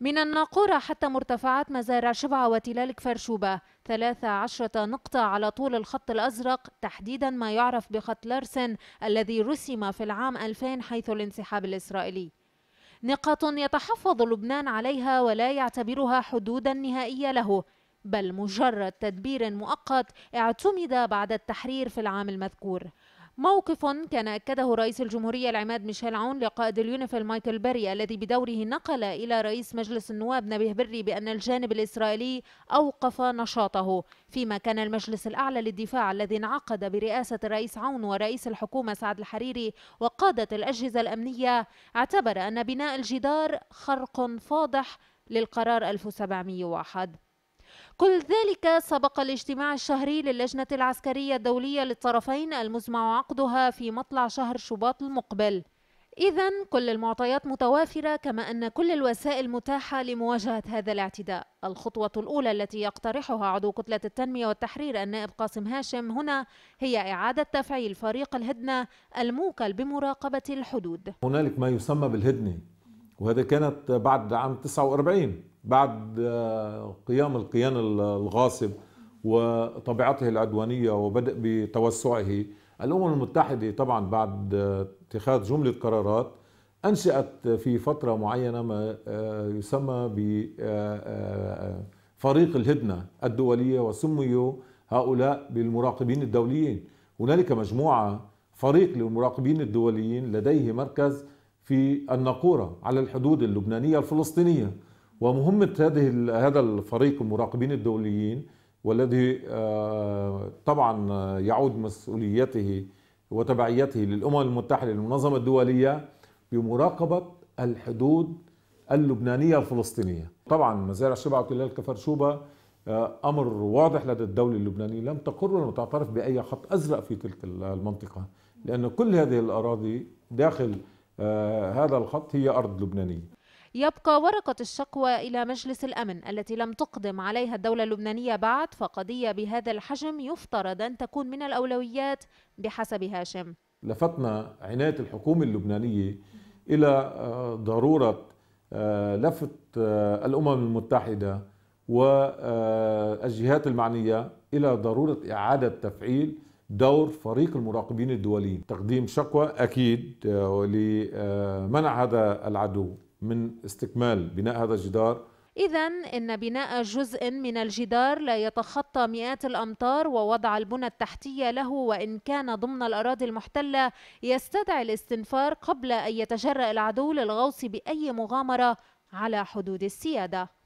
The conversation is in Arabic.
من الناقورة حتى مرتفعات مزارع شبعة وتلال كفرشوبة 13 نقطة على طول الخط الأزرق تحديدا ما يعرف بخط لارسن الذي رسم في العام 2000 حيث الانسحاب الإسرائيلي نقاط يتحفظ لبنان عليها ولا يعتبرها حدودا نهائية له بل مجرد تدبير مؤقت اعتمد بعد التحرير في العام المذكور موقف كان أكده رئيس الجمهورية العماد ميشيل عون لقائد اليونيفيل مايكل بيري الذي بدوره نقل إلى رئيس مجلس النواب نبيه بري بأن الجانب الإسرائيلي أوقف نشاطه فيما كان المجلس الأعلى للدفاع الذي انعقد برئاسة الرئيس عون ورئيس الحكومة سعد الحريري وقادة الأجهزة الأمنية اعتبر أن بناء الجدار خرق فاضح للقرار 1701 كل ذلك سبق الاجتماع الشهري للجنة العسكرية الدولية للطرفين المزمع عقدها في مطلع شهر شباط المقبل إذا كل المعطيات متوافرة كما أن كل الوسائل متاحة لمواجهة هذا الاعتداء الخطوة الأولى التي يقترحها عضو كتلة التنمية والتحرير النائب قاسم هاشم هنا هي إعادة تفعيل فريق الهدنة الموكل بمراقبة الحدود هنالك ما يسمى بالهدنة وهذا كانت بعد عام 49 بعد آه، قيام القيان الغاصب وطبيعته العدوانية وبدء بتوسعه الأمم المتحدة طبعا بعد آه، اتخاذ جملة قرارات أنشأت في فترة معينة ما آه، يسمى بفريق الهدنة الدولية وسميوا هؤلاء بالمراقبين الدوليين هنالك مجموعة فريق للمراقبين الدوليين لديه مركز في الناقورة على الحدود اللبنانية الفلسطينية ومهمة هذه هذا الفريق المراقبين الدوليين والذي آه، طبعا يعود مسؤوليته وتبعيته للأمم المتحدة للمنظمة الدولية بمراقبة الحدود اللبنانية الفلسطينية طبعا مزارع شبع وتلال شوبة آه، أمر واضح لدى الدولة اللبنانية لم تقر ولم تعترف بأي خط أزرق في تلك المنطقة لأن كل هذه الأراضي داخل آه، هذا الخط هي أرض لبنانية يبقى ورقة الشكوى إلى مجلس الأمن التي لم تقدم عليها الدولة اللبنانية بعد فقضية بهذا الحجم يفترض أن تكون من الأولويات بحسب هاشم لفتنا عناية الحكومة اللبنانية إلى آه، ضرورة آه، لفت آه، الأمم المتحدة والجهات المعنية إلى ضرورة إعادة تفعيل دور فريق المراقبين الدوليين تقديم شكوى أكيد لمنع هذا العدو من استكمال بناء هذا الجدار إذا إن بناء جزء من الجدار لا يتخطى مئات الأمتار ووضع البنى التحتية له وإن كان ضمن الأراضي المحتلة يستدعي الاستنفار قبل أن يتجرأ العدو للغوص بأي مغامرة على حدود السيادة